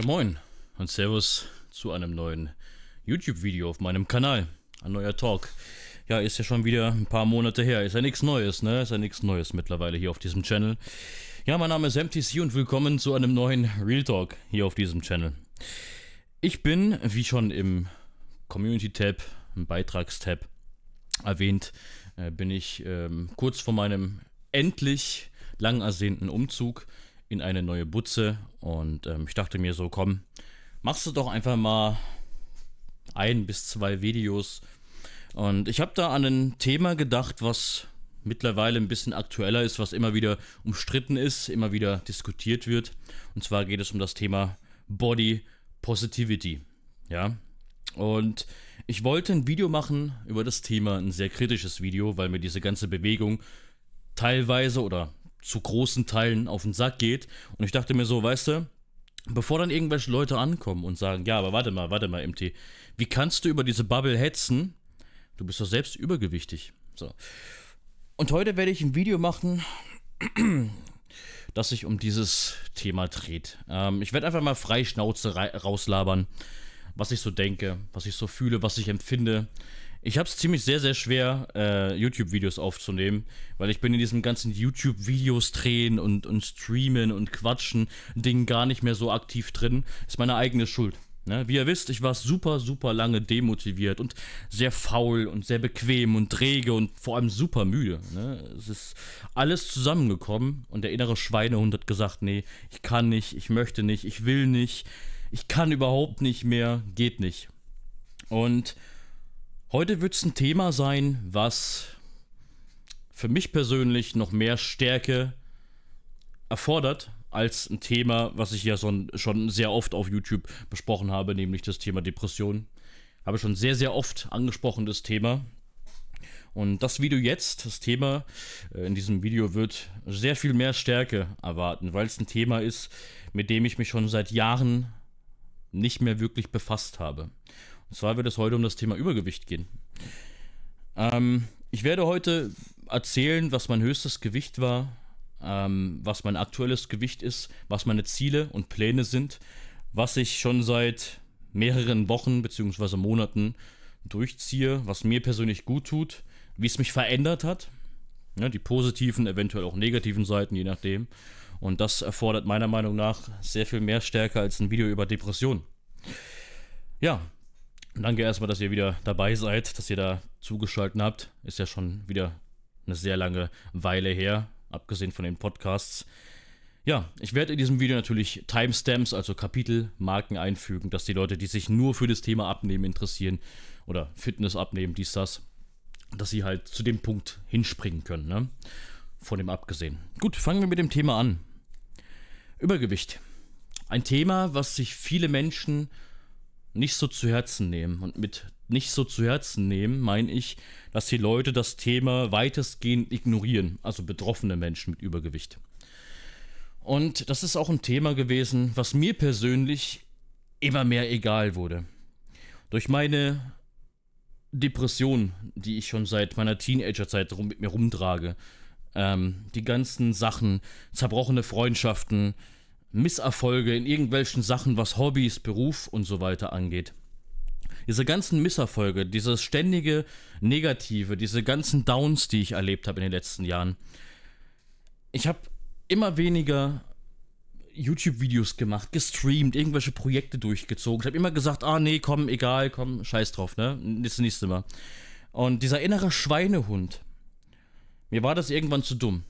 Ja moin und Servus zu einem neuen YouTube-Video auf meinem Kanal. Ein neuer Talk. Ja, ist ja schon wieder ein paar Monate her. Ist ja nichts Neues, ne? Ist ja nichts Neues mittlerweile hier auf diesem Channel. Ja, mein Name ist MTC und willkommen zu einem neuen Real Talk hier auf diesem Channel. Ich bin, wie schon im Community-Tab, im Beitragstab erwähnt, äh, bin ich ähm, kurz vor meinem endlich lang ersehnten Umzug in eine neue Butze. Und ähm, ich dachte mir so, komm, machst du doch einfach mal ein bis zwei Videos. Und ich habe da an ein Thema gedacht, was mittlerweile ein bisschen aktueller ist, was immer wieder umstritten ist, immer wieder diskutiert wird. Und zwar geht es um das Thema Body Positivity. Ja. Und ich wollte ein Video machen über das Thema, ein sehr kritisches Video, weil mir diese ganze Bewegung teilweise oder zu großen Teilen auf den Sack geht. Und ich dachte mir so, weißt du, bevor dann irgendwelche Leute ankommen und sagen, ja, aber warte mal, warte mal, MT, wie kannst du über diese Bubble hetzen? Du bist doch selbst übergewichtig. So. Und heute werde ich ein Video machen, das sich um dieses Thema dreht. Ähm, ich werde einfach mal frei Schnauze rauslabern, was ich so denke, was ich so fühle, was ich empfinde. Ich habe es ziemlich sehr, sehr schwer, äh, YouTube-Videos aufzunehmen, weil ich bin in diesem ganzen YouTube-Videos drehen und, und streamen und quatschen Ding gar nicht mehr so aktiv drin. Ist meine eigene Schuld. Ne? Wie ihr wisst, ich war super, super lange demotiviert und sehr faul und sehr bequem und träge und vor allem super müde. Ne? Es ist alles zusammengekommen und der innere Schweinehund hat gesagt, nee, ich kann nicht, ich möchte nicht, ich will nicht, ich kann überhaupt nicht mehr, geht nicht. Und Heute wird es ein Thema sein, was für mich persönlich noch mehr Stärke erfordert als ein Thema, was ich ja schon, schon sehr oft auf YouTube besprochen habe, nämlich das Thema Depression. Habe schon sehr, sehr oft angesprochen, das Thema. Und das Video jetzt, das Thema äh, in diesem Video wird sehr viel mehr Stärke erwarten, weil es ein Thema ist, mit dem ich mich schon seit Jahren nicht mehr wirklich befasst habe. Und zwar wird es heute um das Thema Übergewicht gehen. Ähm, ich werde heute erzählen, was mein höchstes Gewicht war, ähm, was mein aktuelles Gewicht ist, was meine Ziele und Pläne sind, was ich schon seit mehreren Wochen bzw. Monaten durchziehe, was mir persönlich gut tut, wie es mich verändert hat. Ja, ne, die positiven, eventuell auch negativen Seiten, je nachdem. Und das erfordert meiner Meinung nach sehr viel mehr Stärke als ein Video über Depressionen. Ja, Danke erstmal, dass ihr wieder dabei seid, dass ihr da zugeschaltet habt. Ist ja schon wieder eine sehr lange Weile her, abgesehen von den Podcasts. Ja, ich werde in diesem Video natürlich Timestamps, also Kapitelmarken einfügen, dass die Leute, die sich nur für das Thema Abnehmen interessieren oder Fitness abnehmen, dies, das, dass sie halt zu dem Punkt hinspringen können, ne? Von dem abgesehen. Gut, fangen wir mit dem Thema an. Übergewicht. Ein Thema, was sich viele Menschen nicht so zu Herzen nehmen. Und mit nicht so zu Herzen nehmen meine ich, dass die Leute das Thema weitestgehend ignorieren, also betroffene Menschen mit Übergewicht. Und das ist auch ein Thema gewesen, was mir persönlich immer mehr egal wurde. Durch meine Depression, die ich schon seit meiner Teenagerzeit mit mir rumtrage, ähm, die ganzen Sachen, zerbrochene Freundschaften, Misserfolge in irgendwelchen Sachen, was Hobbys, Beruf und so weiter angeht. Diese ganzen Misserfolge, dieses ständige Negative, diese ganzen Downs, die ich erlebt habe in den letzten Jahren. Ich habe immer weniger YouTube-Videos gemacht, gestreamt, irgendwelche Projekte durchgezogen. Ich habe immer gesagt, ah nee, komm, egal, komm, scheiß drauf, ne? Das nächste Mal. Und dieser innere Schweinehund, mir war das irgendwann zu dumm.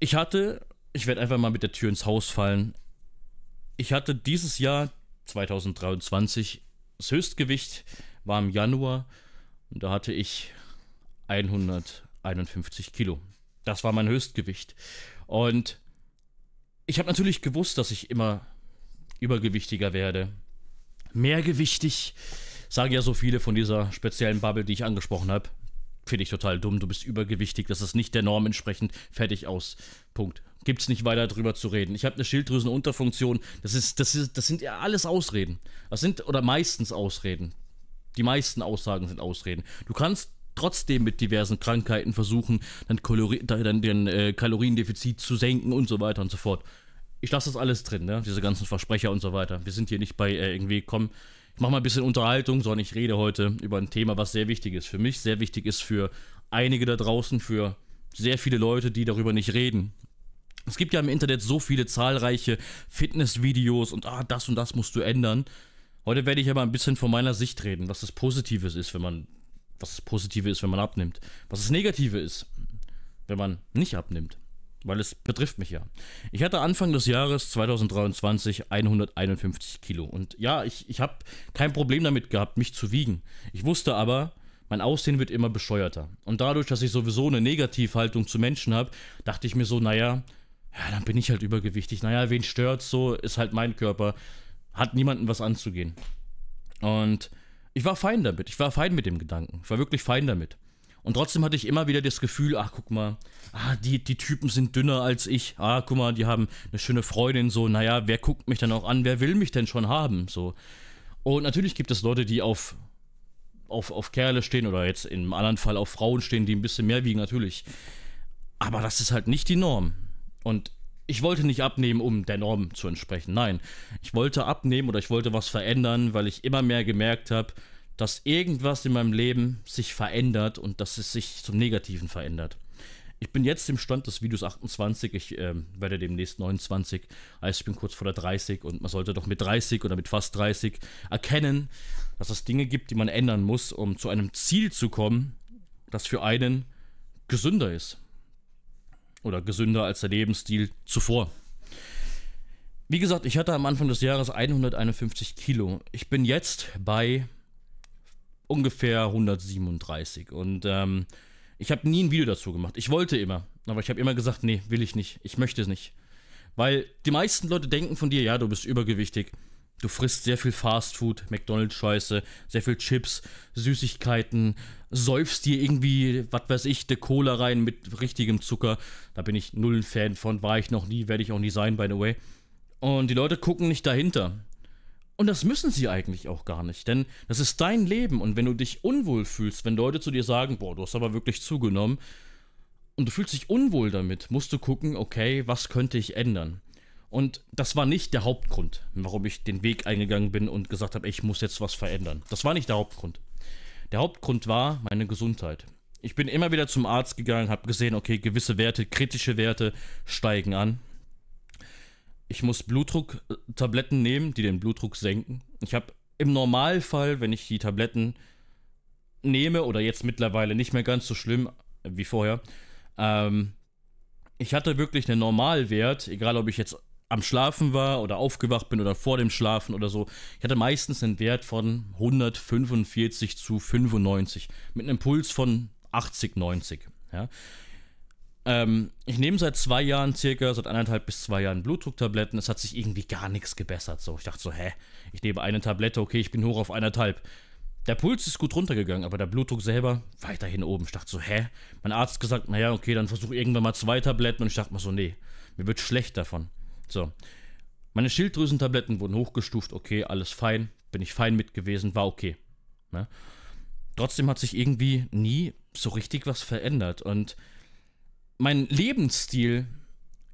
Ich hatte ich werde einfach mal mit der Tür ins Haus fallen. Ich hatte dieses Jahr, 2023, das Höchstgewicht war im Januar und da hatte ich 151 Kilo. Das war mein Höchstgewicht. Und ich habe natürlich gewusst, dass ich immer übergewichtiger werde. Mehrgewichtig, sagen ja so viele von dieser speziellen Bubble, die ich angesprochen habe. Finde ich total dumm, du bist übergewichtig, das ist nicht der Norm entsprechend. Fertig aus. Punkt gibt es nicht weiter drüber zu reden. Ich habe eine Schilddrüsenunterfunktion. Das ist, das ist, das sind ja alles Ausreden. Das sind oder meistens Ausreden. Die meisten Aussagen sind Ausreden. Du kannst trotzdem mit diversen Krankheiten versuchen, dein, Kalori dein, dein äh, Kaloriendefizit zu senken und so weiter und so fort. Ich lasse das alles drin, ne? diese ganzen Versprecher und so weiter. Wir sind hier nicht bei äh, irgendwie, komm, ich mache mal ein bisschen Unterhaltung, sondern ich rede heute über ein Thema, was sehr wichtig ist für mich, sehr wichtig ist für einige da draußen, für sehr viele Leute, die darüber nicht reden es gibt ja im Internet so viele zahlreiche Fitnessvideos und ah, das und das musst du ändern. Heute werde ich aber ein bisschen von meiner Sicht reden, was das Positive ist, wenn man was das Positive ist, wenn man abnimmt, was das Negative ist, wenn man nicht abnimmt, weil es betrifft mich ja. Ich hatte Anfang des Jahres 2023 151 Kilo und ja, ich, ich habe kein Problem damit gehabt, mich zu wiegen. Ich wusste aber, mein Aussehen wird immer bescheuerter. Und dadurch, dass ich sowieso eine Negativhaltung zu Menschen habe, dachte ich mir so, naja, ja, dann bin ich halt übergewichtig. Naja, wen stört so, ist halt mein Körper. Hat niemanden was anzugehen. Und ich war fein damit. Ich war fein mit dem Gedanken. Ich war wirklich fein damit. Und trotzdem hatte ich immer wieder das Gefühl, ach, guck mal, ah, die, die Typen sind dünner als ich. Ah, guck mal, die haben eine schöne Freundin, so, naja, wer guckt mich dann auch an? Wer will mich denn schon haben? So. Und natürlich gibt es Leute, die auf, auf, auf Kerle stehen oder jetzt im anderen Fall auf Frauen stehen, die ein bisschen mehr wiegen, natürlich. Aber das ist halt nicht die Norm. Und ich wollte nicht abnehmen, um der Norm zu entsprechen. Nein, ich wollte abnehmen oder ich wollte was verändern, weil ich immer mehr gemerkt habe, dass irgendwas in meinem Leben sich verändert und dass es sich zum Negativen verändert. Ich bin jetzt im Stand des Videos 28, ich äh, werde demnächst 29, also ich bin kurz vor der 30 und man sollte doch mit 30 oder mit fast 30 erkennen, dass es Dinge gibt, die man ändern muss, um zu einem Ziel zu kommen, das für einen gesünder ist oder gesünder als der Lebensstil zuvor. Wie gesagt, ich hatte am Anfang des Jahres 151 Kilo. Ich bin jetzt bei ungefähr 137 und ähm, ich habe nie ein Video dazu gemacht. Ich wollte immer, aber ich habe immer gesagt, nee, will ich nicht. Ich möchte es nicht. Weil die meisten Leute denken von dir, ja, du bist übergewichtig. Du frisst sehr viel Fastfood, McDonalds-Scheiße, sehr viel Chips, Süßigkeiten, säufst dir irgendwie, was weiß ich, de Cola rein mit richtigem Zucker. Da bin ich null ein Fan von, war ich noch nie, werde ich auch nie sein, by the way. Und die Leute gucken nicht dahinter. Und das müssen sie eigentlich auch gar nicht, denn das ist dein Leben. Und wenn du dich unwohl fühlst, wenn Leute zu dir sagen, boah, du hast aber wirklich zugenommen, und du fühlst dich unwohl damit, musst du gucken, okay, was könnte ich ändern? Und das war nicht der Hauptgrund, warum ich den Weg eingegangen bin und gesagt habe, ich muss jetzt was verändern. Das war nicht der Hauptgrund. Der Hauptgrund war meine Gesundheit. Ich bin immer wieder zum Arzt gegangen, habe gesehen, okay, gewisse Werte, kritische Werte steigen an. Ich muss Blutdrucktabletten nehmen, die den Blutdruck senken. Ich habe im Normalfall, wenn ich die Tabletten nehme, oder jetzt mittlerweile nicht mehr ganz so schlimm wie vorher, ähm, ich hatte wirklich einen Normalwert, egal ob ich jetzt am Schlafen war oder aufgewacht bin oder vor dem Schlafen oder so. Ich hatte meistens einen Wert von 145 zu 95 mit einem Puls von 80, 90. Ja. Ähm, ich nehme seit zwei Jahren circa, seit anderthalb bis zwei Jahren Blutdrucktabletten. Es hat sich irgendwie gar nichts gebessert. So, ich dachte so, hä, ich nehme eine Tablette, okay, ich bin hoch auf anderthalb. Der Puls ist gut runtergegangen, aber der Blutdruck selber weiterhin oben. Ich dachte so, hä? Mein Arzt gesagt, naja, okay, dann versuche irgendwann mal zwei Tabletten. Und ich dachte mir so, nee, mir wird schlecht davon. So. Meine Schilddrüsentabletten wurden hochgestuft, okay, alles fein, bin ich fein mit gewesen, war okay. Ne? Trotzdem hat sich irgendwie nie so richtig was verändert. Und mein Lebensstil,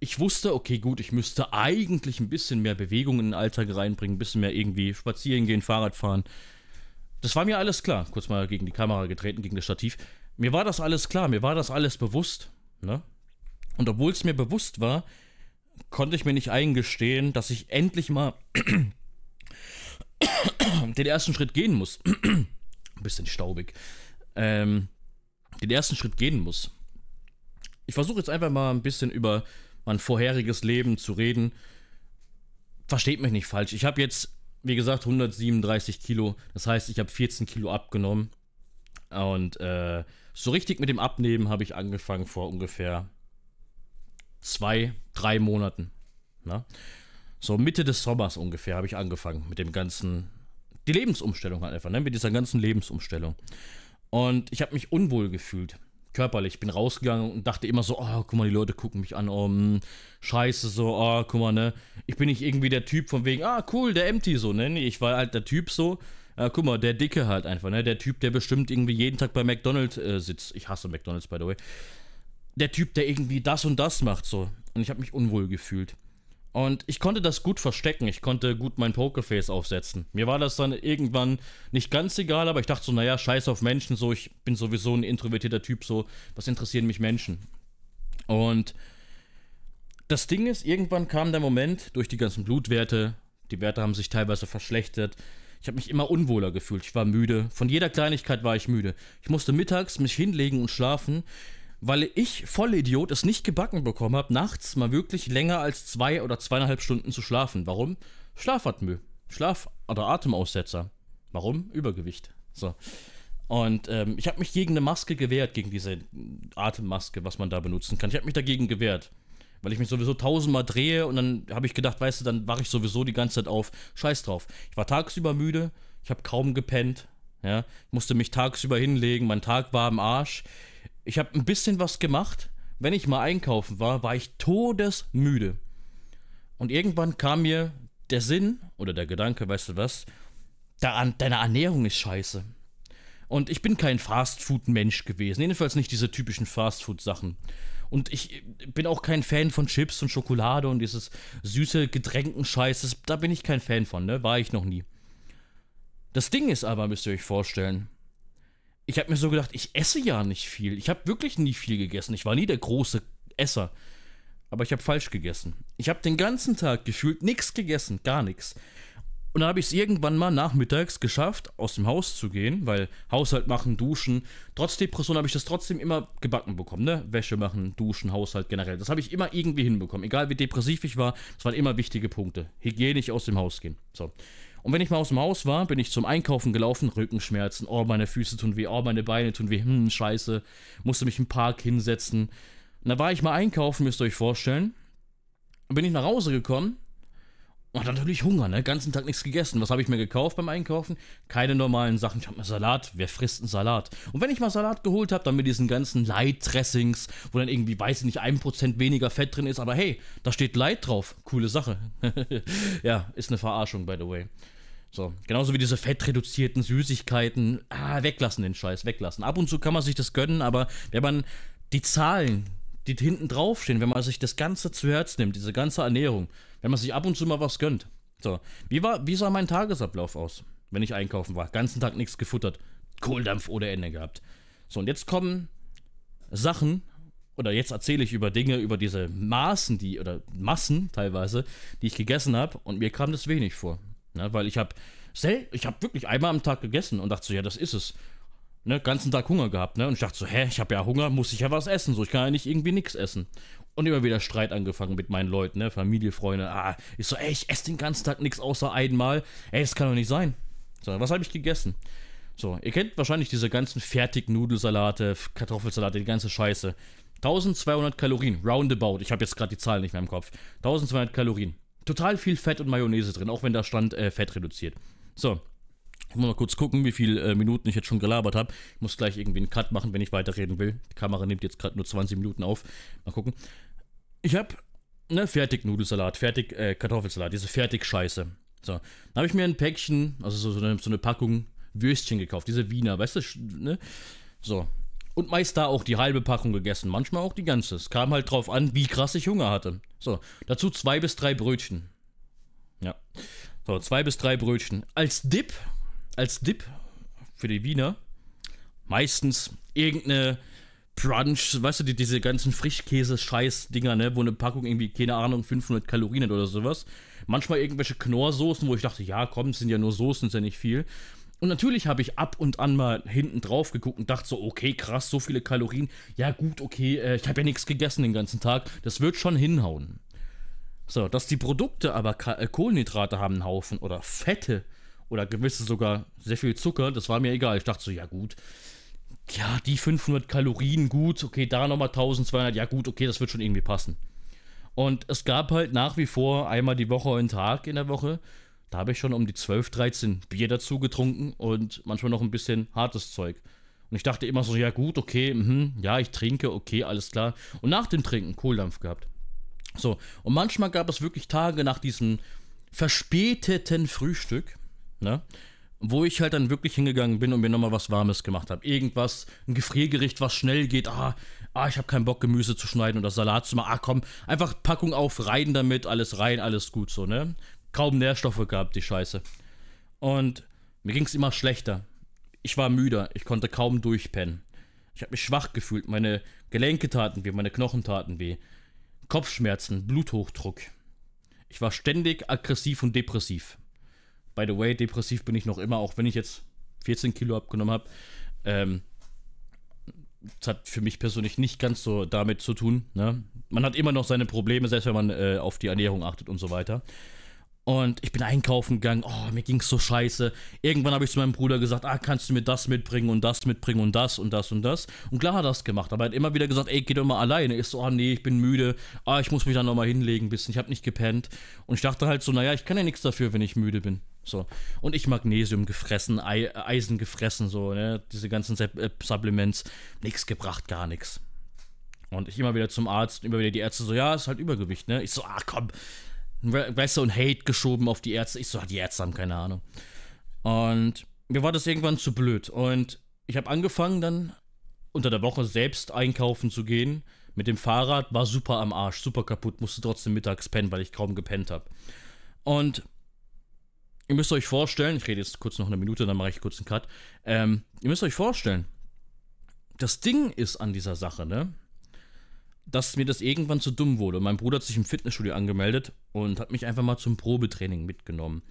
ich wusste, okay, gut, ich müsste eigentlich ein bisschen mehr Bewegung in den Alltag reinbringen, ein bisschen mehr irgendwie spazieren gehen, Fahrrad fahren. Das war mir alles klar. Kurz mal gegen die Kamera getreten, gegen das Stativ. Mir war das alles klar, mir war das alles bewusst. Ne? Und obwohl es mir bewusst war, konnte ich mir nicht eingestehen, dass ich endlich mal den ersten Schritt gehen muss. Ein bisschen staubig. Ähm, den ersten Schritt gehen muss. Ich versuche jetzt einfach mal ein bisschen über mein vorheriges Leben zu reden. Versteht mich nicht falsch. Ich habe jetzt, wie gesagt, 137 Kilo. Das heißt, ich habe 14 Kilo abgenommen. Und äh, so richtig mit dem Abnehmen habe ich angefangen vor ungefähr zwei, drei Monaten. Na? Ne? So Mitte des Sommers ungefähr habe ich angefangen mit dem ganzen, die Lebensumstellung halt einfach, ne? mit dieser ganzen Lebensumstellung. Und ich habe mich unwohl gefühlt, körperlich. bin rausgegangen und dachte immer so, oh, guck mal, die Leute gucken mich an, oh, mh, hm, scheiße, so, oh, guck mal, ne. Ich bin nicht irgendwie der Typ von wegen, ah, cool, der Empty, so, ne. Nee, ich war halt der Typ so, ja, äh, guck mal, der Dicke halt einfach, ne? Der Typ, der bestimmt irgendwie jeden Tag bei McDonalds äh, sitzt. Ich hasse McDonalds, by the way der Typ, der irgendwie das und das macht, so. Und ich habe mich unwohl gefühlt. Und ich konnte das gut verstecken. Ich konnte gut mein Pokerface aufsetzen. Mir war das dann irgendwann nicht ganz egal, aber ich dachte so, naja, scheiß auf Menschen, so, ich bin sowieso ein introvertierter Typ, so, was interessieren mich Menschen? Und das Ding ist, irgendwann kam der Moment durch die ganzen Blutwerte, die Werte haben sich teilweise verschlechtert. Ich habe mich immer unwohler gefühlt. Ich war müde. Von jeder Kleinigkeit war ich müde. Ich musste mittags mich hinlegen und schlafen weil ich, Vollidiot, es nicht gebacken bekommen habe, nachts mal wirklich länger als zwei oder zweieinhalb Stunden zu schlafen. Warum? Schlafatmö. Schlaf- oder Atemaussetzer. Warum? Übergewicht. So. Und ähm, ich habe mich gegen eine Maske gewehrt, gegen diese Atemmaske, was man da benutzen kann. Ich habe mich dagegen gewehrt, weil ich mich sowieso tausendmal drehe und dann habe ich gedacht, weißt du, dann wache ich sowieso die ganze Zeit auf. Scheiß drauf. Ich war tagsüber müde, ich habe kaum gepennt. Ja, ich musste mich tagsüber hinlegen, mein Tag war im Arsch. Ich habe ein bisschen was gemacht. Wenn ich mal einkaufen war, war ich todesmüde. Und irgendwann kam mir der Sinn oder der Gedanke, weißt du was, deine Ernährung ist scheiße. Und ich bin kein Fastfood-Mensch gewesen. Jedenfalls nicht diese typischen Fastfood-Sachen. Und ich bin auch kein Fan von Chips und Schokolade und dieses süße Getränkenscheiß. Da bin ich kein Fan von, ne? War ich noch nie. Das Ding ist aber, müsst ihr euch vorstellen, ich habe mir so gedacht, ich esse ja nicht viel. Ich habe wirklich nie viel gegessen. Ich war nie der große Esser. Aber ich habe falsch gegessen. Ich habe den ganzen Tag gefühlt nichts gegessen, gar nichts. Und dann habe ich es irgendwann mal nachmittags geschafft, aus dem Haus zu gehen, weil Haushalt machen, duschen. Trotz Depression habe ich das trotzdem immer gebacken bekommen, ne? Wäsche machen, duschen, Haushalt generell. Das habe ich immer irgendwie hinbekommen. Egal wie depressiv ich war, das waren immer wichtige Punkte. Hygienisch aus dem Haus gehen. So. Und wenn ich mal aus dem Haus war, bin ich zum Einkaufen gelaufen, Rückenschmerzen, oh, meine Füße tun weh, oh, meine Beine tun weh, hm, scheiße, musste mich im Park hinsetzen. Und da war ich mal einkaufen, müsst ihr euch vorstellen. Und bin ich nach Hause gekommen und dann natürlich Hunger, ne? Ganzen Tag nichts gegessen. Was habe ich mir gekauft beim Einkaufen? Keine normalen Sachen. Ich habe mir Salat. Wer frisst einen Salat? Und wenn ich mal Salat geholt habe, dann mit diesen ganzen Light-Dressings, wo dann irgendwie, weiß ich nicht, 1% weniger Fett drin ist. Aber hey, da steht Light drauf. Coole Sache. ja, ist eine Verarschung, by the way. So, genauso wie diese fettreduzierten Süßigkeiten. Ah, weglassen den Scheiß, weglassen. Ab und zu kann man sich das gönnen, aber wenn man die Zahlen, die hinten draufstehen, wenn man sich das Ganze zu Herz nimmt, diese ganze Ernährung, wenn man sich ab und zu mal was gönnt. So, wie, war, wie sah mein Tagesablauf aus, wenn ich einkaufen war? Ganzen Tag nichts gefuttert, Kohldampf ohne Ende gehabt. So, und jetzt kommen Sachen, oder jetzt erzähle ich über Dinge, über diese Maßen, die, oder Massen teilweise, die ich gegessen habe, und mir kam das wenig vor. Ne? Weil ich habe ich habe wirklich einmal am Tag gegessen und dachte so, ja, das ist es. Ne, ganzen Tag Hunger gehabt, ne? Und ich dachte so, hä, ich habe ja Hunger, muss ich ja was essen, so ich kann ja nicht irgendwie nichts essen und immer wieder Streit angefangen mit meinen Leuten, ne? Familie, Freunde. Ah, ich so, ey, ich esse den ganzen Tag nichts außer einmal. Ey, das kann doch nicht sein. So, was habe ich gegessen? So, ihr kennt wahrscheinlich diese ganzen Fertig-Nudelsalate, Kartoffelsalate, die ganze Scheiße. 1200 Kalorien, roundabout. Ich habe jetzt gerade die Zahlen nicht mehr im Kopf. 1200 Kalorien. Total viel Fett und Mayonnaise drin, auch wenn da stand äh, Fett reduziert. So, ich muss mal kurz gucken, wie viele äh, Minuten ich jetzt schon gelabert habe. Ich muss gleich irgendwie einen Cut machen, wenn ich weiterreden will. Die Kamera nimmt jetzt gerade nur 20 Minuten auf. Mal gucken ich habe ne, fertig Nudelsalat, fertig äh, Kartoffelsalat, diese Fertig-Scheiße. So, dann habe ich mir ein Päckchen, also so, so, eine, so, eine, Packung Würstchen gekauft, diese Wiener, weißt du, ne? So. Und meist da auch die halbe Packung gegessen, manchmal auch die ganze. Es kam halt drauf an, wie krass ich Hunger hatte. So, dazu zwei bis drei Brötchen. Ja. So, zwei bis drei Brötchen. Als Dip, als Dip für die Wiener, meistens irgendeine Brunch, weißt du, die, diese ganzen Frischkäse-Scheiß-Dinger, ne, wo eine Packung irgendwie, keine Ahnung, 500 Kalorien hat oder sowas. Manchmal irgendwelche Knorrsoßen, wo ich dachte, ja, komm, sind ja nur Soßen, ist ja nicht viel. Und natürlich habe ich ab und an mal hinten drauf geguckt und dachte so, okay, krass, so viele Kalorien. Ja, gut, okay, äh, ich habe ja nichts gegessen den ganzen Tag. Das wird schon hinhauen. So, dass die Produkte aber äh, Kohlenhydrate haben einen Haufen oder Fette oder gewisse sogar sehr viel Zucker, das war mir egal. Ich dachte so, ja gut, ja, die 500 Kalorien, gut, okay, da nochmal 1200, ja gut, okay, das wird schon irgendwie passen. Und es gab halt nach wie vor einmal die Woche einen Tag in der Woche, da habe ich schon um die 12, 13 Bier dazu getrunken und manchmal noch ein bisschen hartes Zeug. Und ich dachte immer so, ja gut, okay, mh, ja, ich trinke, okay, alles klar. Und nach dem Trinken Kohldampf gehabt. So, und manchmal gab es wirklich Tage nach diesem verspäteten Frühstück, ne? wo ich halt dann wirklich hingegangen bin und mir nochmal was Warmes gemacht habe. Irgendwas, ein Gefriergericht, was schnell geht. Ah, ah ich habe keinen Bock, Gemüse zu schneiden oder Salat zu machen. Ah, komm, einfach Packung auf, rein damit, alles rein, alles gut so, ne? Kaum Nährstoffe gehabt, die Scheiße. Und mir ging es immer schlechter. Ich war müder, ich konnte kaum durchpennen. Ich habe mich schwach gefühlt, meine Gelenke taten weh, meine Knochen taten weh. Kopfschmerzen, Bluthochdruck. Ich war ständig aggressiv und depressiv. By the way, depressiv bin ich noch immer, auch wenn ich jetzt 14 Kilo abgenommen habe. Ähm, das hat für mich persönlich nicht ganz so damit zu tun. Ne? Man hat immer noch seine Probleme, selbst wenn man äh, auf die Ernährung achtet und so weiter. Und ich bin einkaufen gegangen, oh, mir ging es so scheiße. Irgendwann habe ich zu meinem Bruder gesagt, ah, kannst du mir das mitbringen und das mitbringen und das und das und das. Und klar hat er das gemacht, aber er hat immer wieder gesagt, ey, geh doch mal alleine. Ist so, ah, oh, nee, ich bin müde, ah, ich muss mich dann nochmal hinlegen ein bisschen, ich habe nicht gepennt. Und ich dachte halt so, naja, ich kann ja nichts dafür, wenn ich müde bin. So. Und ich Magnesium gefressen, Ei, Eisen gefressen, so, ne? Diese ganzen äh, Supplements. Nichts gebracht, gar nichts. Und ich immer wieder zum Arzt, immer wieder die Ärzte so, ja, ist halt Übergewicht, ne? Ich so, ah, komm. Weißt du, und Hate geschoben auf die Ärzte. Ich so, die Ärzte haben keine Ahnung. Und mir war das irgendwann zu blöd. Und ich habe angefangen dann unter der Woche selbst einkaufen zu gehen. Mit dem Fahrrad war super am Arsch, super kaputt, musste trotzdem mittags pennen, weil ich kaum gepennt habe. Und ihr müsst euch vorstellen, ich rede jetzt kurz noch eine Minute, dann mache ich kurz einen Cut. Ähm, ihr müsst euch vorstellen, das Ding ist an dieser Sache, ne? Dass mir das irgendwann zu dumm wurde. Mein Bruder hat sich im Fitnessstudio angemeldet und hat mich einfach mal zum Probetraining mitgenommen.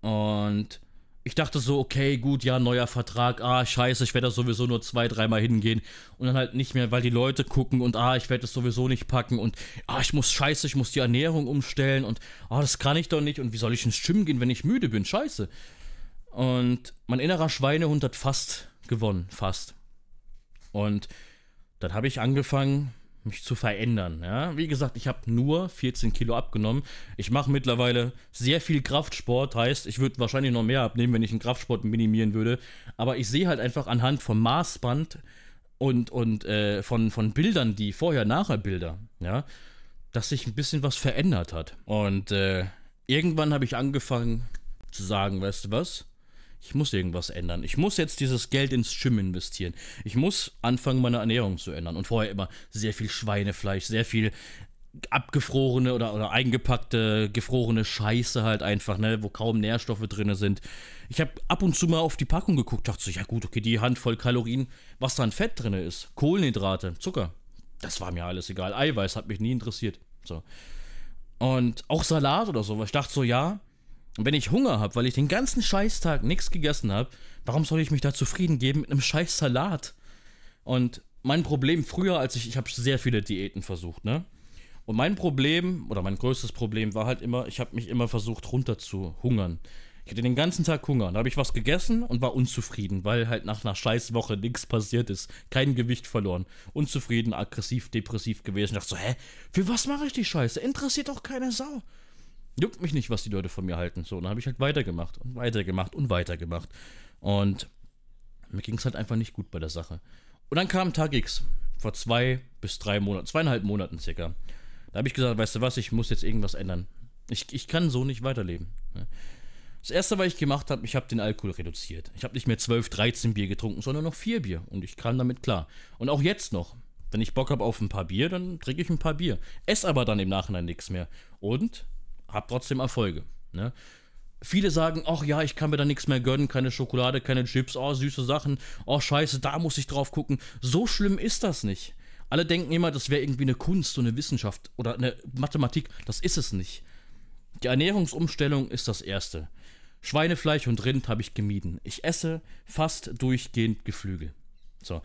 Und ich dachte so, okay, gut, ja, neuer Vertrag, ah, scheiße, ich werde da sowieso nur zwei, dreimal hingehen und dann halt nicht mehr, weil die Leute gucken und ah, ich werde das sowieso nicht packen und ah, ich muss, scheiße, ich muss die Ernährung umstellen und ah, das kann ich doch nicht und wie soll ich ins Gym gehen, wenn ich müde bin, scheiße. Und mein innerer Schweinehund hat fast gewonnen, fast. Und dann habe ich angefangen, mich zu verändern. Ja? Wie gesagt, ich habe nur 14 Kilo abgenommen. Ich mache mittlerweile sehr viel Kraftsport, heißt, ich würde wahrscheinlich noch mehr abnehmen, wenn ich einen Kraftsport minimieren würde. Aber ich sehe halt einfach anhand vom Maßband und, und äh, von, von Bildern, die Vorher-Nachher-Bilder, ja, dass sich ein bisschen was verändert hat. Und äh, irgendwann habe ich angefangen zu sagen, weißt du was? ich muss irgendwas ändern. Ich muss jetzt dieses Geld ins Gym investieren. Ich muss anfangen, meine Ernährung zu ändern. Und vorher immer sehr viel Schweinefleisch, sehr viel abgefrorene oder, oder eingepackte, gefrorene Scheiße halt einfach, ne, wo kaum Nährstoffe drin sind. Ich habe ab und zu mal auf die Packung geguckt, dachte so, ja gut, okay, die Handvoll Kalorien, was da an Fett drin ist, Kohlenhydrate, Zucker, das war mir alles egal. Eiweiß hat mich nie interessiert. So. Und auch Salat oder so, weil ich dachte so, ja, und wenn ich Hunger habe, weil ich den ganzen Scheißtag nichts gegessen habe, warum soll ich mich da zufrieden geben mit einem scheiß Salat? Und mein Problem früher, als ich, ich habe sehr viele Diäten versucht, ne? Und mein Problem, oder mein größtes Problem war halt immer, ich habe mich immer versucht runter zu hungern. Ich hatte den ganzen Tag Hunger. Da habe ich was gegessen und war unzufrieden, weil halt nach einer Scheißwoche nichts passiert ist. Kein Gewicht verloren. Unzufrieden, aggressiv, depressiv gewesen. Ich dachte so, hä? Für was mache ich die Scheiße? Interessiert doch keine Sau juckt mich nicht, was die Leute von mir halten. So, und dann habe ich halt weitergemacht und weitergemacht und weitergemacht. Und mir ging es halt einfach nicht gut bei der Sache. Und dann kam Tag X. Vor zwei bis drei Monaten, zweieinhalb Monaten circa. Da habe ich gesagt, weißt du was, ich muss jetzt irgendwas ändern. Ich, ich kann so nicht weiterleben. Das erste, was ich gemacht habe, ich habe den Alkohol reduziert. Ich habe nicht mehr 12, 13 Bier getrunken, sondern noch vier Bier. Und ich kam damit klar. Und auch jetzt noch. Wenn ich Bock habe auf ein paar Bier, dann trinke ich ein paar Bier. Ess aber dann im Nachhinein nichts mehr. Und habe trotzdem Erfolge. Ne? Viele sagen, ach ja, ich kann mir da nichts mehr gönnen, keine Schokolade, keine Chips, oh, süße Sachen, oh, scheiße, da muss ich drauf gucken. So schlimm ist das nicht. Alle denken immer, das wäre irgendwie eine Kunst und eine Wissenschaft oder eine Mathematik. Das ist es nicht. Die Ernährungsumstellung ist das Erste. Schweinefleisch und Rind habe ich gemieden. Ich esse fast durchgehend Geflügel. So.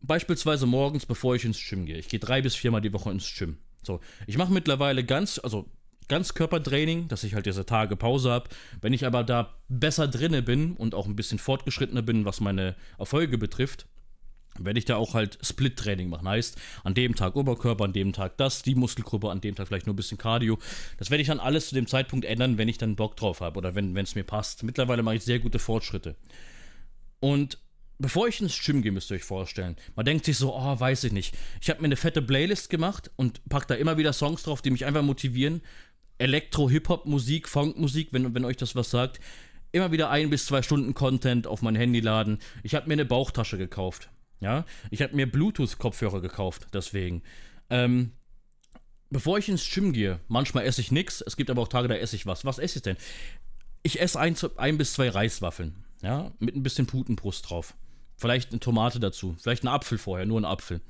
Beispielsweise morgens, bevor ich ins Gym gehe. Ich gehe drei bis viermal die Woche ins Gym. So. Ich mache mittlerweile ganz, also Ganzkörpertraining, dass ich halt diese Tage Pause habe. Wenn ich aber da besser drinne bin und auch ein bisschen fortgeschrittener bin, was meine Erfolge betrifft, werde ich da auch halt Split-Training machen. Heißt, an dem Tag Oberkörper, an dem Tag das, die Muskelgruppe, an dem Tag vielleicht nur ein bisschen Cardio. Das werde ich dann alles zu dem Zeitpunkt ändern, wenn ich dann Bock drauf habe oder wenn es mir passt. Mittlerweile mache ich sehr gute Fortschritte. Und bevor ich ins Gym gehe, müsst ihr euch vorstellen, man denkt sich so, oh, weiß ich nicht. Ich habe mir eine fette Playlist gemacht und packe da immer wieder Songs drauf, die mich einfach motivieren, Elektro-Hip-Hop-Musik, Funk-Musik, wenn, wenn euch das was sagt, immer wieder ein bis zwei Stunden Content auf mein Handy laden. Ich habe mir eine Bauchtasche gekauft. Ja, ich habe mir Bluetooth-Kopfhörer gekauft, deswegen. Ähm, bevor ich ins Gym gehe, manchmal esse ich nichts, es gibt aber auch Tage, da esse ich was. Was esse ich denn? Ich esse ein, ein bis zwei Reiswaffeln, ja, mit ein bisschen Putenbrust drauf. Vielleicht eine Tomate dazu, vielleicht einen Apfel vorher, nur einen Apfel.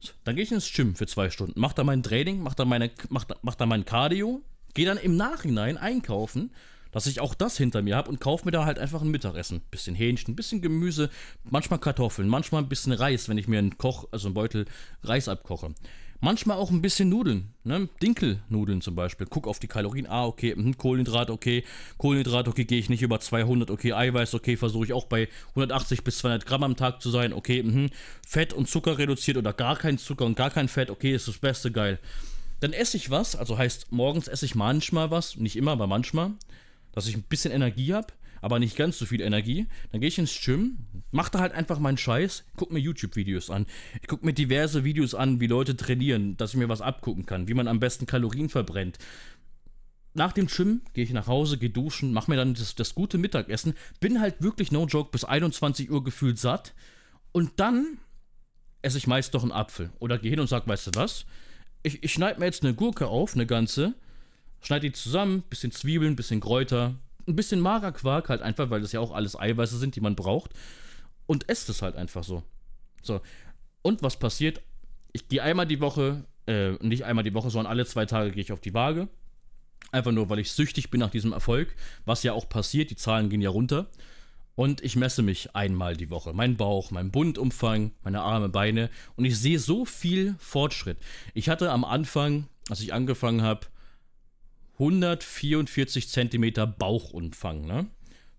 So, dann gehe ich ins Gym für zwei Stunden, mache da mein Training, mache da, mach da, mach da mein Cardio, gehe dann im Nachhinein einkaufen, dass ich auch das hinter mir habe und kaufe mir da halt einfach ein Mittagessen. Bisschen Hähnchen, bisschen Gemüse, manchmal Kartoffeln, manchmal ein bisschen Reis, wenn ich mir einen Koch, also einen Beutel Reis abkoche. Manchmal auch ein bisschen Nudeln, ne? Dinkelnudeln zum Beispiel. Guck auf die Kalorien. Ah, okay, mh, hm, Kohlenhydrat, okay. Kohlenhydrat, okay, gehe ich nicht über 200, okay. Eiweiß, okay, versuche ich auch bei 180 bis 200 Gramm am Tag zu sein, okay. Mh. Hm. Fett und Zucker reduziert oder gar kein Zucker und gar kein Fett, okay, ist das Beste, geil. Dann esse ich was, also heißt, morgens esse ich manchmal was, nicht immer, aber manchmal, dass ich ein bisschen Energie habe, aber nicht ganz so viel Energie. Dann gehe ich ins Gym, mache da halt einfach meinen Scheiß, gucke mir YouTube-Videos an. Ich gucke mir diverse Videos an, wie Leute trainieren, dass ich mir was abgucken kann, wie man am besten Kalorien verbrennt nach dem Gym gehe ich nach Hause, gehe duschen, mache mir dann das, das, gute Mittagessen, bin halt wirklich no joke bis 21 Uhr gefühlt satt und dann esse ich meist doch einen Apfel oder gehe hin und sage, weißt du was, ich, ich schneide mir jetzt eine Gurke auf, eine ganze, schneide die zusammen, bisschen Zwiebeln, bisschen Kräuter, ein bisschen Magerquark halt einfach, weil das ja auch alles Eiweiße sind, die man braucht und esse es halt einfach so. So. Und was passiert? Ich gehe einmal die Woche, äh, nicht einmal die Woche, sondern alle zwei Tage gehe ich auf die Waage. Einfach nur, weil ich süchtig bin nach diesem Erfolg, was ja auch passiert, die Zahlen gehen ja runter. Und ich messe mich einmal die Woche. Mein Bauch, mein Bundumfang, meine Arme, Beine. Und ich sehe so viel Fortschritt. Ich hatte am Anfang, als ich angefangen habe, 144 cm Bauchumfang. Ne?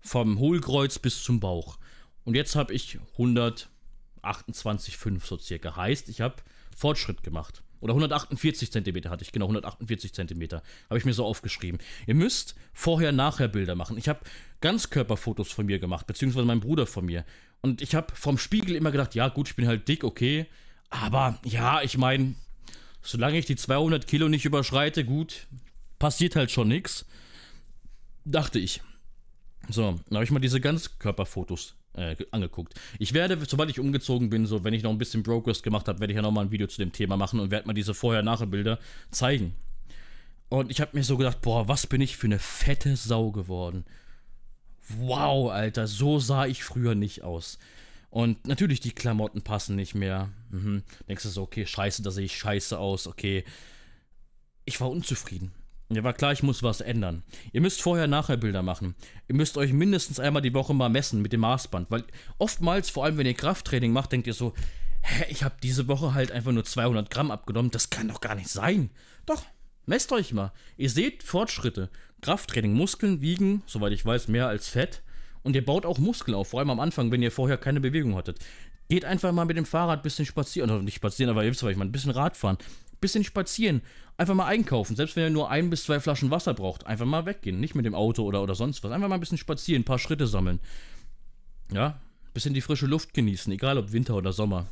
Vom Hohlkreuz bis zum Bauch. Und jetzt habe ich 128,5 so circa. Heißt, ich habe Fortschritt gemacht. Oder 148 cm hatte ich, genau, 148 cm. Habe ich mir so aufgeschrieben. Ihr müsst vorher-nachher-Bilder machen. Ich habe Ganzkörperfotos von mir gemacht, beziehungsweise mein Bruder von mir. Und ich habe vom Spiegel immer gedacht, ja gut, ich bin halt dick, okay. Aber ja, ich meine, solange ich die 200 Kilo nicht überschreite, gut, passiert halt schon nichts. Dachte ich. So, dann habe ich mal diese Ganzkörperfotos äh, angeguckt. Ich werde, sobald ich umgezogen bin, so wenn ich noch ein bisschen Brokers gemacht habe, werde ich ja nochmal ein Video zu dem Thema machen und werde mal diese Vorher-Nachher-Bilder zeigen. Und ich habe mir so gedacht, boah, was bin ich für eine fette Sau geworden. Wow, Alter, so sah ich früher nicht aus. Und natürlich, die Klamotten passen nicht mehr. Mhm. Denkst du so, okay, scheiße, da sehe ich scheiße aus, okay. Ich war unzufrieden. Ja, war klar, ich muss was ändern. Ihr müsst vorher nachher Bilder machen. Ihr müsst euch mindestens einmal die Woche mal messen mit dem Maßband, weil oftmals, vor allem wenn ihr Krafttraining macht, denkt ihr so, hä, ich habe diese Woche halt einfach nur 200 Gramm abgenommen, das kann doch gar nicht sein. Doch, messt euch mal. Ihr seht Fortschritte. Krafttraining, Muskeln wiegen, soweit ich weiß, mehr als Fett. Und ihr baut auch Muskeln auf, vor allem am Anfang, wenn ihr vorher keine Bewegung hattet. Geht einfach mal mit dem Fahrrad ein bisschen spazieren, oder nicht spazieren, aber ihr wisst, was ich meine, ein bisschen Radfahren bisschen spazieren, einfach mal einkaufen, selbst wenn ihr nur ein bis zwei Flaschen Wasser braucht, einfach mal weggehen, nicht mit dem Auto oder, oder sonst was, einfach mal ein bisschen spazieren, ein paar Schritte sammeln. Ja, ein bisschen die frische Luft genießen, egal ob Winter oder Sommer.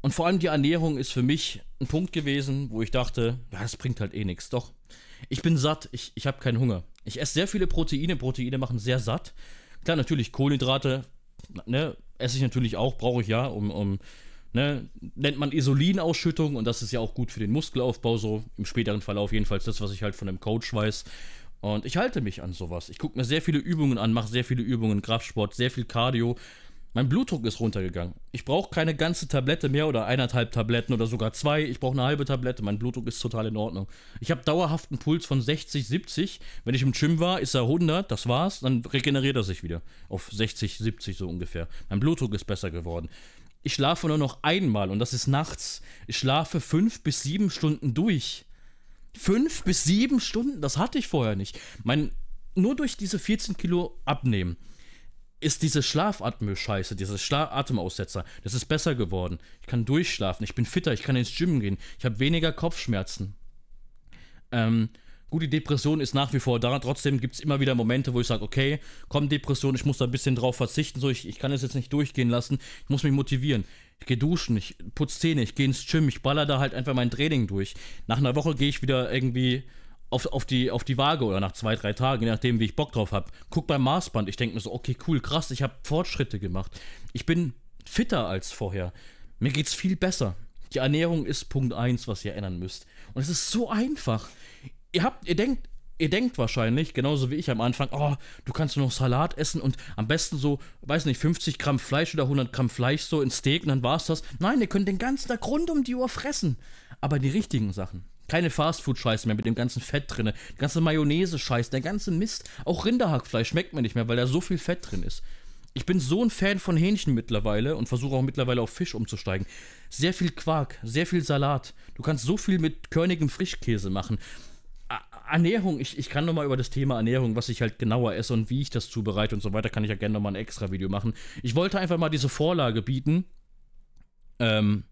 Und vor allem die Ernährung ist für mich ein Punkt gewesen, wo ich dachte, ja, das bringt halt eh nichts. Doch, ich bin satt, ich, ich habe keinen Hunger. Ich esse sehr viele Proteine, Proteine machen sehr satt. Klar, natürlich Kohlenhydrate, ne, esse ich natürlich auch, brauche ich ja, um, um Ne, nennt man Isolinausschüttung und das ist ja auch gut für den Muskelaufbau, so im späteren Verlauf jedenfalls das, was ich halt von dem Coach weiß. Und ich halte mich an sowas. Ich gucke mir sehr viele Übungen an, mache sehr viele Übungen, Kraftsport, sehr viel Cardio. Mein Blutdruck ist runtergegangen. Ich brauche keine ganze Tablette mehr oder eineinhalb Tabletten oder sogar zwei. Ich brauche eine halbe Tablette. Mein Blutdruck ist total in Ordnung. Ich habe dauerhaften Puls von 60, 70. Wenn ich im Gym war, ist er 100. Das war's. Dann regeneriert er sich wieder auf 60, 70 so ungefähr. Mein Blutdruck ist besser geworden ich schlafe nur noch einmal und das ist nachts. Ich schlafe fünf bis sieben Stunden durch. Fünf bis sieben Stunden, das hatte ich vorher nicht. Mein, nur durch diese 14 Kilo abnehmen ist diese Schlafatmel-Scheiße, Schla Atemaussetzer, das ist besser geworden. Ich kann durchschlafen, ich bin fitter, ich kann ins Gym gehen, ich habe weniger Kopfschmerzen. Ähm, Gut, die Depression ist nach wie vor da. Trotzdem gibt es immer wieder Momente, wo ich sage, okay, komm Depression, ich muss da ein bisschen drauf verzichten. So, ich, ich kann es jetzt nicht durchgehen lassen. Ich muss mich motivieren. Ich gehe duschen, ich putze Zähne, ich gehe ins Gym, ich baller da halt einfach mein Training durch. Nach einer Woche gehe ich wieder irgendwie auf, auf, die, auf die Waage oder nach zwei, drei Tagen, je nachdem, wie ich Bock drauf habe. Guck beim Maßband, ich denke mir so, okay, cool, krass, ich habe Fortschritte gemacht. Ich bin fitter als vorher. Mir geht's viel besser. Die Ernährung ist Punkt 1, was ihr ändern müsst. Und es ist so einfach ihr habt, ihr denkt, ihr denkt wahrscheinlich, genauso wie ich am Anfang, oh, du kannst nur noch Salat essen und am besten so, weiß nicht, 50 Gramm Fleisch oder 100 Gramm Fleisch so in Steak und dann war's das. Nein, ihr könnt den ganzen Tag rund um die Uhr fressen. Aber die richtigen Sachen. Keine Fastfood-Scheiße mehr mit dem ganzen Fett drinne, die ganze mayonnaise scheiße der ganze Mist. Auch Rinderhackfleisch schmeckt mir nicht mehr, weil da so viel Fett drin ist. Ich bin so ein Fan von Hähnchen mittlerweile und versuche auch mittlerweile auf Fisch umzusteigen. Sehr viel Quark, sehr viel Salat. Du kannst so viel mit körnigem Frischkäse machen. Ernährung, ich, ich kann nochmal über das Thema Ernährung, was ich halt genauer esse und wie ich das zubereite und so weiter, kann ich ja gerne nochmal ein extra Video machen. Ich wollte einfach mal diese Vorlage bieten. Ähm,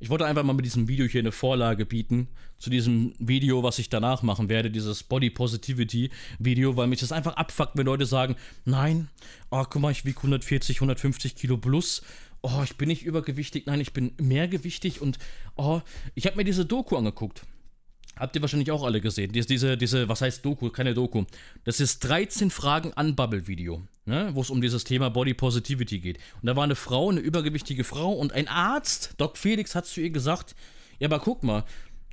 ich wollte einfach mal mit diesem Video hier eine Vorlage bieten zu diesem Video, was ich danach machen werde, dieses Body Positivity Video, weil mich das einfach abfuckt, wenn Leute sagen, nein, oh, guck mal, ich wiege 140, 150 Kilo plus oh, ich bin nicht übergewichtig, nein, ich bin mehrgewichtig und oh, ich habe mir diese Doku angeguckt. Habt ihr wahrscheinlich auch alle gesehen. Diese, diese, diese, was heißt Doku? Keine Doku. Das ist 13 Fragen an Bubble-Video, ne? wo es um dieses Thema Body Positivity geht. Und da war eine Frau, eine übergewichtige Frau und ein Arzt, Doc Felix, hat zu ihr gesagt, ja, aber guck mal,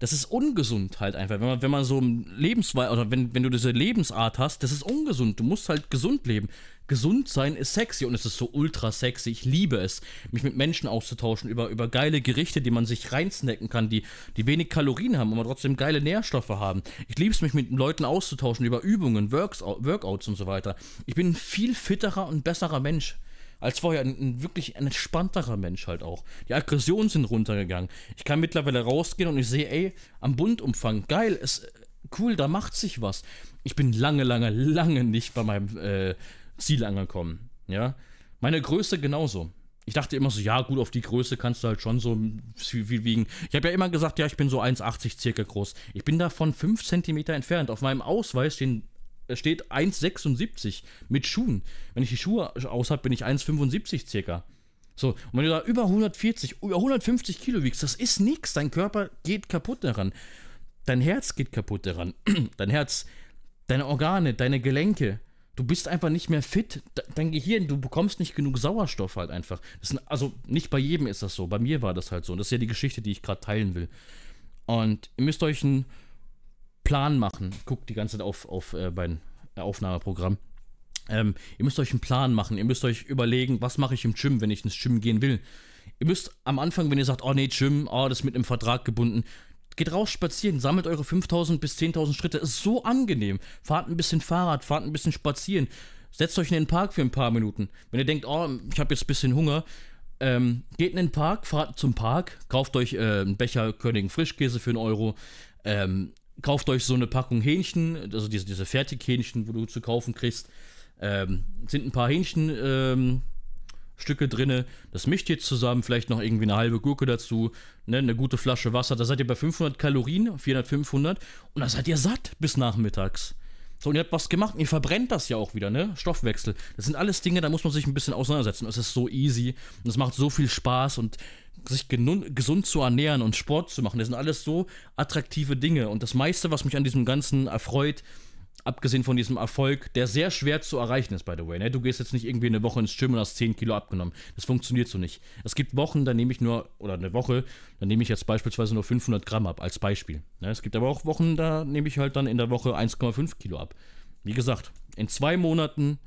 das ist ungesund halt einfach. Wenn man, wenn man so Lebensweise oder wenn, wenn du diese Lebensart hast, das ist ungesund. Du musst halt gesund leben. Gesund sein ist sexy und es ist so ultra sexy. Ich liebe es, mich mit Menschen auszutauschen über, über geile Gerichte, die man sich reinsnacken kann, die, die wenig Kalorien haben, aber trotzdem geile Nährstoffe haben. Ich liebe es, mich mit Leuten auszutauschen über Übungen, Works, Workouts und so weiter. Ich bin ein viel fitterer und besserer Mensch, als vorher. Ein, ein, wirklich ein entspannterer Mensch halt auch. Die Aggressionen sind runtergegangen. Ich kann mittlerweile rausgehen und ich sehe, ey, am Bundumfang, geil, ist cool, da macht sich was. Ich bin lange, lange, lange nicht bei meinem äh, Ziel angekommen. Ja. Meine Größe genauso. Ich dachte immer so, ja, gut, auf die Größe kannst du halt schon so viel wiegen. Ich habe ja immer gesagt, ja, ich bin so 1,80 circa groß. Ich bin davon 5 cm entfernt. Auf meinem Ausweis den steht 1,76 mit Schuhen. Wenn ich die Schuhe aus habe, bin ich 1,75 circa. So, und wenn du da über 140, über 150 Kilo wiegst, das ist nichts. Dein Körper geht kaputt daran. Dein Herz geht kaputt daran. Dein Herz, deine Organe, deine Gelenke. Du bist einfach nicht mehr fit. Dein Gehirn, du bekommst nicht genug Sauerstoff halt einfach. Sind, also nicht bei jedem ist das so. Bei mir war das halt so. Und das ist ja die Geschichte, die ich gerade teilen will. Und ihr müsst euch ein Plan machen. Guckt die ganze Zeit auf, auf äh, mein Aufnahmeprogramm. Ähm, ihr müsst euch einen Plan machen. Ihr müsst euch überlegen, was mache ich im Gym, wenn ich ins Gym gehen will. Ihr müsst am Anfang, wenn ihr sagt, oh nee, Gym, oh, das ist mit einem Vertrag gebunden, geht raus spazieren, sammelt eure 5000 bis 10.000 Schritte. Das ist so angenehm. Fahrt ein bisschen Fahrrad, fahrt ein bisschen spazieren. Setzt euch in den Park für ein paar Minuten. Wenn ihr denkt, oh, ich habe jetzt ein bisschen Hunger, ähm, geht in den Park, fahrt zum Park, kauft euch äh, einen Becher Königen Frischkäse für einen Euro, ähm, kauft euch so eine Packung Hähnchen, also diese, diese Fertighähnchen, wo du zu kaufen kriegst. Ähm, sind ein paar Hähnchenstücke ähm, drin. Das mischt ihr zusammen, vielleicht noch irgendwie eine halbe Gurke dazu, ne, eine gute Flasche Wasser. Da seid ihr bei 500 Kalorien, 400, 500. Und da seid ihr satt bis nachmittags. So, und ihr habt was gemacht. Und ihr verbrennt das ja auch wieder, ne? Stoffwechsel. Das sind alles Dinge, da muss man sich ein bisschen auseinandersetzen. Es ist so easy. Und es macht so viel Spaß. Und sich gesund zu ernähren und Sport zu machen, das sind alles so attraktive Dinge. Und das meiste, was mich an diesem Ganzen erfreut, abgesehen von diesem Erfolg, der sehr schwer zu erreichen ist, by the way. Ne? Du gehst jetzt nicht irgendwie eine Woche ins Gym und hast 10 Kilo abgenommen. Das funktioniert so nicht. Es gibt Wochen, da nehme ich nur, oder eine Woche, da nehme ich jetzt beispielsweise nur 500 Gramm ab, als Beispiel. Ne? Es gibt aber auch Wochen, da nehme ich halt dann in der Woche 1,5 Kilo ab. Wie gesagt, in zwei Monaten,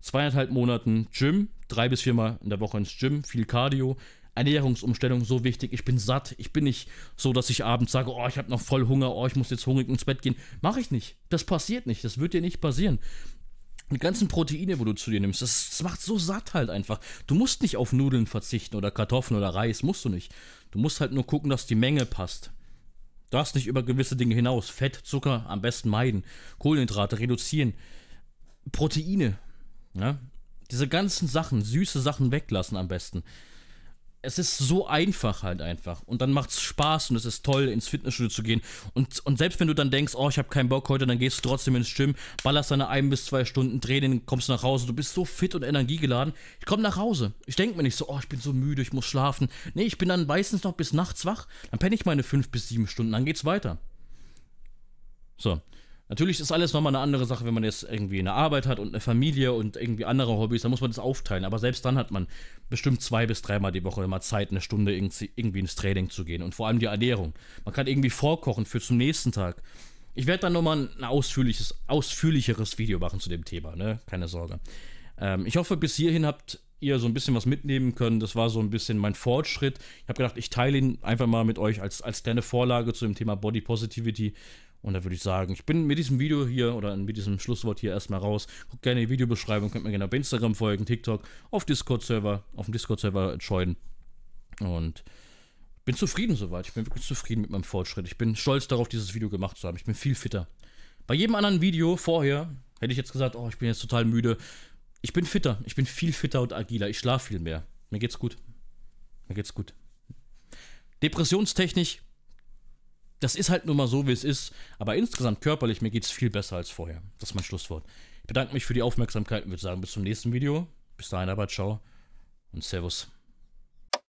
zweieinhalb Monaten Gym, drei bis viermal in der Woche ins Gym, viel Cardio, Ernährungsumstellung so wichtig. Ich bin satt. Ich bin nicht so, dass ich abends sage, oh, ich habe noch voll Hunger, oh, ich muss jetzt hungrig ins Bett gehen. Mache ich nicht. Das passiert nicht. Das wird dir nicht passieren. Die ganzen Proteine, wo du zu dir nimmst, das, das macht so satt halt einfach. Du musst nicht auf Nudeln verzichten oder Kartoffeln oder Reis, musst du nicht. Du musst halt nur gucken, dass die Menge passt. Du darfst nicht über gewisse Dinge hinaus. Fett, Zucker am besten meiden. Kohlenhydrate reduzieren. Proteine. Ja? Diese ganzen Sachen, süße Sachen weglassen am besten es ist so einfach halt einfach. Und dann macht es Spaß und es ist toll, ins Fitnessstudio zu gehen. Und, und selbst wenn du dann denkst, oh, ich habe keinen Bock heute, dann gehst du trotzdem ins Gym, ballerst deine ein bis zwei Stunden Training, kommst nach Hause, du bist so fit und energiegeladen. Ich komme nach Hause. Ich denke mir nicht so, oh, ich bin so müde, ich muss schlafen. Nee, ich bin dann meistens noch bis nachts wach, dann penne ich meine fünf bis sieben Stunden, dann geht's weiter. So. Natürlich ist alles nochmal eine andere Sache, wenn man jetzt irgendwie eine Arbeit hat und eine Familie und irgendwie andere Hobbys, dann muss man das aufteilen. Aber selbst dann hat man bestimmt zwei bis dreimal die Woche immer Zeit, eine Stunde irgendwie ins Training zu gehen. Und vor allem die Ernährung. Man kann irgendwie vorkochen für zum nächsten Tag. Ich werde dann nochmal ein ausführliches, ausführlicheres Video machen zu dem Thema, ne? Keine Sorge. Ähm, ich hoffe, bis hierhin habt ihr so ein bisschen was mitnehmen können. Das war so ein bisschen mein Fortschritt. Ich habe gedacht, ich teile ihn einfach mal mit euch als, als kleine Vorlage zu dem Thema Body Positivity und da würde ich sagen, ich bin mit diesem Video hier oder mit diesem Schlusswort hier erstmal raus. Guckt gerne die Videobeschreibung, könnt mir gerne bei Instagram folgen, TikTok, auf Discord-Server, auf dem Discord-Server entscheiden. Und bin zufrieden soweit. Ich bin wirklich zufrieden mit meinem Fortschritt. Ich bin stolz darauf, dieses Video gemacht zu haben. Ich bin viel fitter. Bei jedem anderen Video vorher hätte ich jetzt gesagt, oh, ich bin jetzt total müde. Ich bin fitter. Ich bin viel fitter und agiler. Ich schlafe viel mehr. Mir geht's gut. Mir geht's gut. Depressionstechnisch das ist halt nur mal so, wie es ist. Aber insgesamt körperlich, mir geht es viel besser als vorher. Das ist mein Schlusswort. Ich bedanke mich für die Aufmerksamkeit und würde sagen, bis zum nächsten Video. Bis dahin aber, ciao und Servus.